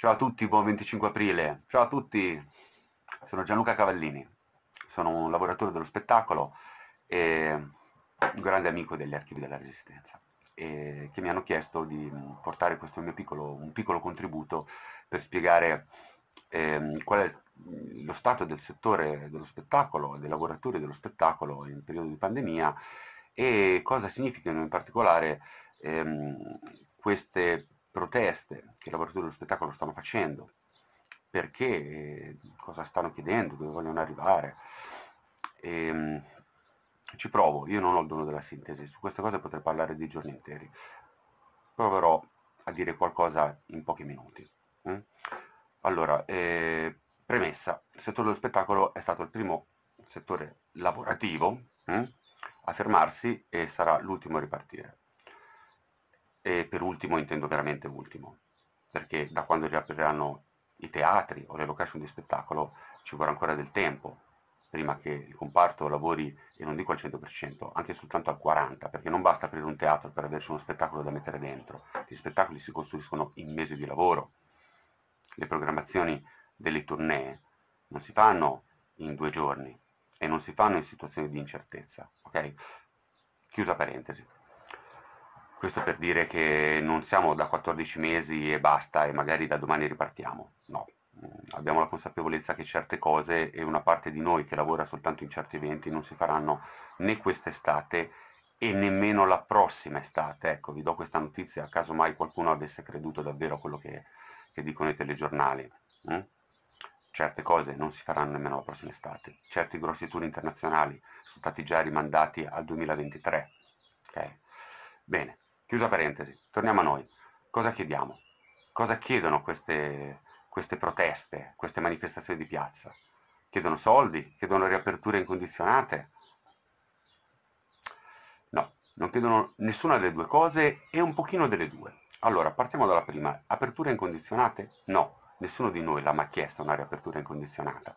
Ciao a tutti, buon 25 aprile. Ciao a tutti, sono Gianluca Cavallini, sono un lavoratore dello spettacolo e un grande amico degli archivi della Resistenza, che mi hanno chiesto di portare questo mio piccolo, un piccolo contributo per spiegare eh, qual è lo stato del settore dello spettacolo, dei lavoratori dello spettacolo in periodo di pandemia e cosa significano in particolare ehm, queste proteste che i lavoratori dello spettacolo stanno facendo, perché, eh, cosa stanno chiedendo, dove vogliono arrivare. E, ehm, ci provo, io non ho il dono della sintesi, su queste cose potrei parlare di giorni interi. Proverò a dire qualcosa in pochi minuti. Mm? Allora, eh, premessa, il settore dello spettacolo è stato il primo settore lavorativo eh, a fermarsi e sarà l'ultimo a ripartire e per ultimo intendo veramente ultimo, perché da quando riapriranno i teatri o le location di spettacolo ci vorrà ancora del tempo prima che il comparto lavori, e non dico al 100%, anche soltanto al 40%, perché non basta aprire un teatro per averci uno spettacolo da mettere dentro, gli spettacoli si costruiscono in mesi di lavoro, le programmazioni delle tournée non si fanno in due giorni e non si fanno in situazioni di incertezza, ok? Chiusa parentesi. Questo per dire che non siamo da 14 mesi e basta e magari da domani ripartiamo. No, mm, abbiamo la consapevolezza che certe cose e una parte di noi che lavora soltanto in certi eventi non si faranno né quest'estate e nemmeno la prossima estate. Ecco, vi do questa notizia, caso mai qualcuno avesse creduto davvero a quello che, che dicono i telegiornali. Mm? Certe cose non si faranno nemmeno la prossima estate. Certi grossi tour internazionali sono stati già rimandati al 2023. Okay? Bene, Chiusa parentesi, torniamo a noi. Cosa chiediamo? Cosa chiedono queste, queste proteste, queste manifestazioni di piazza? Chiedono soldi? Chiedono riaperture incondizionate? No, non chiedono nessuna delle due cose e un pochino delle due. Allora, partiamo dalla prima. Aperture incondizionate? No, nessuno di noi l'ha mai chiesto una riapertura incondizionata,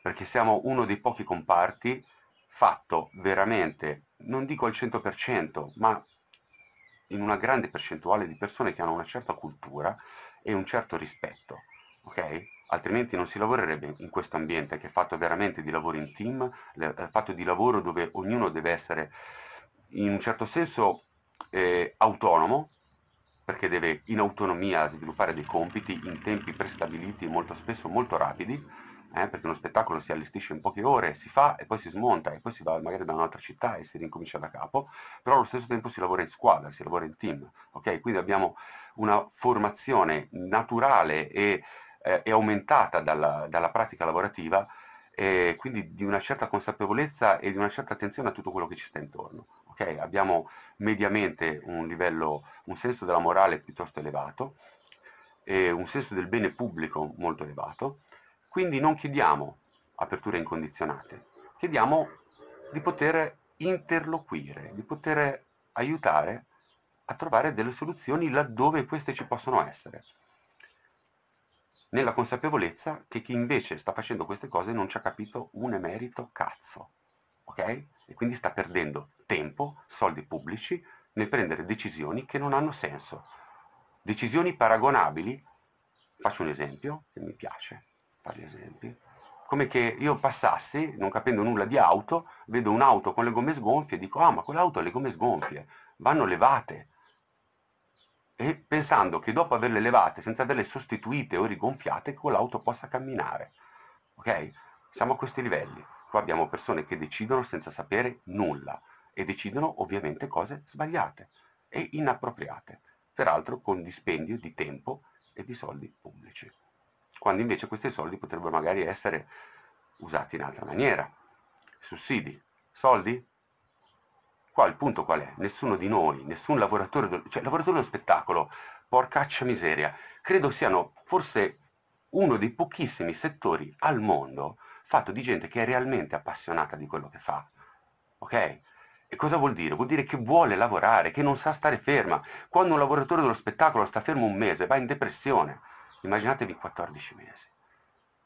perché siamo uno dei pochi comparti fatto veramente, non dico al 100%, ma in una grande percentuale di persone che hanno una certa cultura e un certo rispetto, ok? Altrimenti non si lavorerebbe in questo ambiente che è fatto veramente di lavoro in team, eh, fatto di lavoro dove ognuno deve essere in un certo senso eh, autonomo, perché deve in autonomia sviluppare dei compiti in tempi prestabiliti molto spesso molto rapidi, eh, perché uno spettacolo si allestisce in poche ore, si fa e poi si smonta e poi si va magari da un'altra città e si ricomincia da capo, però allo stesso tempo si lavora in squadra, si lavora in team, ok? Quindi abbiamo una formazione naturale e, eh, e aumentata dalla, dalla, pratica lavorativa e quindi di una certa consapevolezza e di una certa attenzione a tutto quello che ci sta intorno. Okay? Abbiamo mediamente un livello, un senso della morale piuttosto elevato, un senso del bene pubblico molto elevato, quindi non chiediamo aperture incondizionate, chiediamo di poter interloquire, di poter aiutare a trovare delle soluzioni laddove queste ci possono essere, nella consapevolezza che chi invece sta facendo queste cose non ci ha capito un emerito cazzo, ok? E quindi sta perdendo tempo, soldi pubblici nel prendere decisioni che non hanno senso, decisioni paragonabili, faccio un esempio che mi piace, fare gli esempi, come che io passassi, non capendo nulla di auto, vedo un'auto con le gomme sgonfie e dico, ah ma quell'auto ha le gomme sgonfie, vanno levate. E pensando che dopo averle levate, senza averle sostituite o rigonfiate, quell'auto possa camminare. Ok? Siamo a questi livelli. Qua abbiamo persone che decidono senza sapere nulla e decidono ovviamente cose sbagliate e inappropriate, peraltro con dispendio di tempo e di soldi pubblici quando invece questi soldi potrebbero magari essere usati in altra maniera. Sussidi, soldi? Qua il punto qual è? Nessuno di noi, nessun lavoratore, cioè lavoratore dello spettacolo, porcaccia miseria, credo siano forse uno dei pochissimi settori al mondo fatto di gente che è realmente appassionata di quello che fa. Ok? E cosa vuol dire? Vuol dire che vuole lavorare, che non sa stare ferma. Quando un lavoratore dello spettacolo sta fermo un mese, va in depressione. Immaginatevi 14 mesi.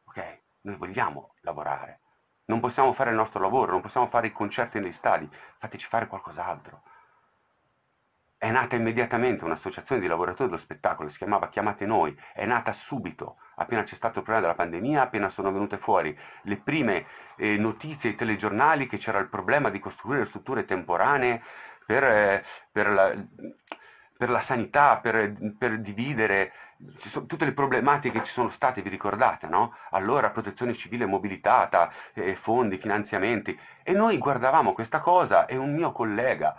Ok? Noi vogliamo lavorare. Non possiamo fare il nostro lavoro, non possiamo fare i concerti negli stadi, fateci fare qualcos'altro. È nata immediatamente un'associazione di lavoratori dello spettacolo, si chiamava Chiamate Noi, è nata subito, appena c'è stato il problema della pandemia, appena sono venute fuori le prime eh, notizie ai telegiornali che c'era il problema di costruire strutture temporanee per, eh, per la, per la sanità, per, per dividere, sono, tutte le problematiche che ci sono state, vi ricordate, no? Allora protezione civile mobilitata, eh, fondi, finanziamenti. E noi guardavamo questa cosa e un mio collega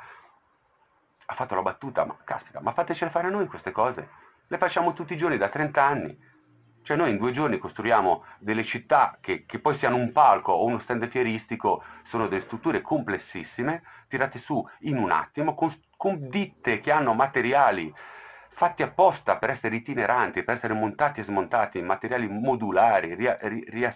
ha fatto la battuta, ma caspita, ma fatecele fare noi queste cose. Le facciamo tutti i giorni da 30 anni. Cioè noi in due giorni costruiamo delle città che, che poi siano un palco o uno stand fieristico, sono delle strutture complessissime, tirate su in un attimo, con con ditte che hanno materiali fatti apposta per essere itineranti, per essere montati e smontati, materiali modulari. Ria, ria,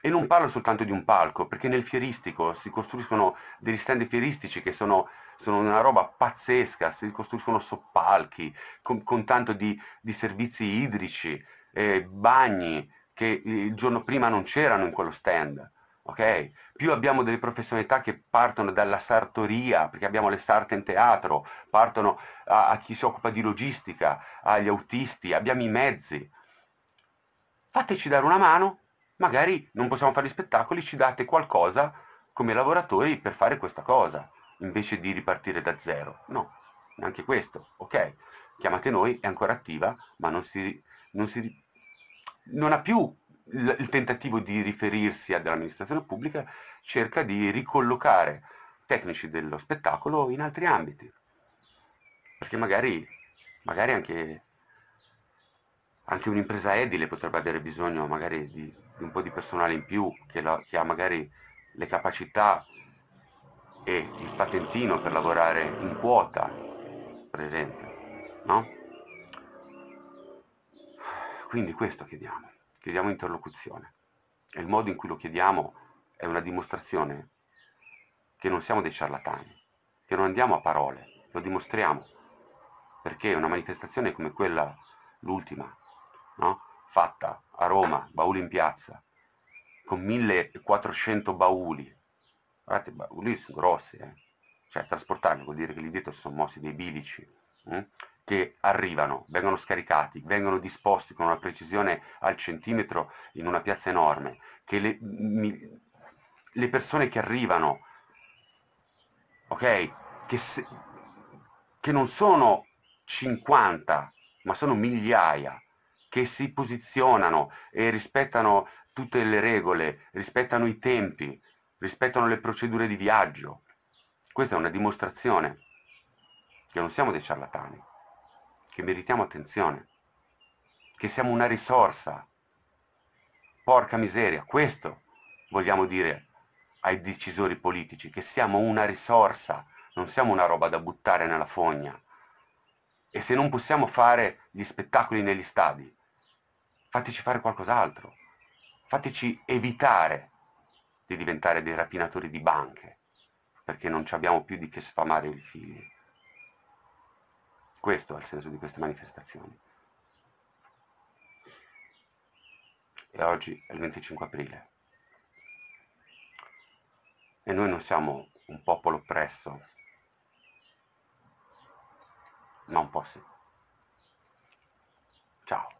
e non parlo soltanto di un palco, perché nel fieristico si costruiscono degli stand fieristici che sono, sono una roba pazzesca, si costruiscono soppalchi con, con tanto di, di, servizi idrici, eh, bagni che il giorno prima non c'erano in quello stand ok? Più abbiamo delle professionalità che partono dalla sartoria, perché abbiamo le sarte in teatro, partono a, a chi si occupa di logistica, agli autisti, abbiamo i mezzi. Fateci dare una mano, magari non possiamo fare gli spettacoli, ci date qualcosa come lavoratori per fare questa cosa, invece di ripartire da zero. No, neanche questo, ok? Chiamate noi, è ancora attiva, ma non si... Non, si, non ha più il, il tentativo di riferirsi all'amministrazione pubblica cerca di ricollocare tecnici dello spettacolo in altri ambiti, perché magari, magari anche, anche un'impresa edile potrebbe avere bisogno magari di, di un po' di personale in più, che, la, che ha magari le capacità e il patentino per lavorare in quota, per esempio, no? Quindi questo chiediamo chiediamo interlocuzione e il modo in cui lo chiediamo è una dimostrazione che non siamo dei ciarlatani, che non andiamo a parole, lo dimostriamo, perché una manifestazione come quella, l'ultima, no? fatta a Roma, bauli in piazza, con 1400 bauli, guardate, bauli sono grossi, eh? cioè trasportarli vuol dire che lì dietro si sono mossi dei bilici, hm? che arrivano, vengono scaricati, vengono disposti con una precisione al centimetro in una piazza enorme, che le, mi, le persone che arrivano, ok, che, se, che non sono 50, ma sono migliaia, che si posizionano e rispettano tutte le regole, rispettano i tempi, rispettano le procedure di viaggio. Questa è una dimostrazione che non siamo dei ciarlatani che meritiamo attenzione, che siamo una risorsa. Porca miseria, questo vogliamo dire ai decisori politici, che siamo una risorsa, non siamo una roba da buttare nella fogna. E se non possiamo fare gli spettacoli negli stadi, fateci fare qualcos'altro, fateci evitare di diventare dei rapinatori di banche, perché non ci abbiamo più di che sfamare i figli. Questo è il senso di queste manifestazioni. E oggi è il 25 aprile. E noi non siamo un popolo oppresso, ma un po' sì. Ciao.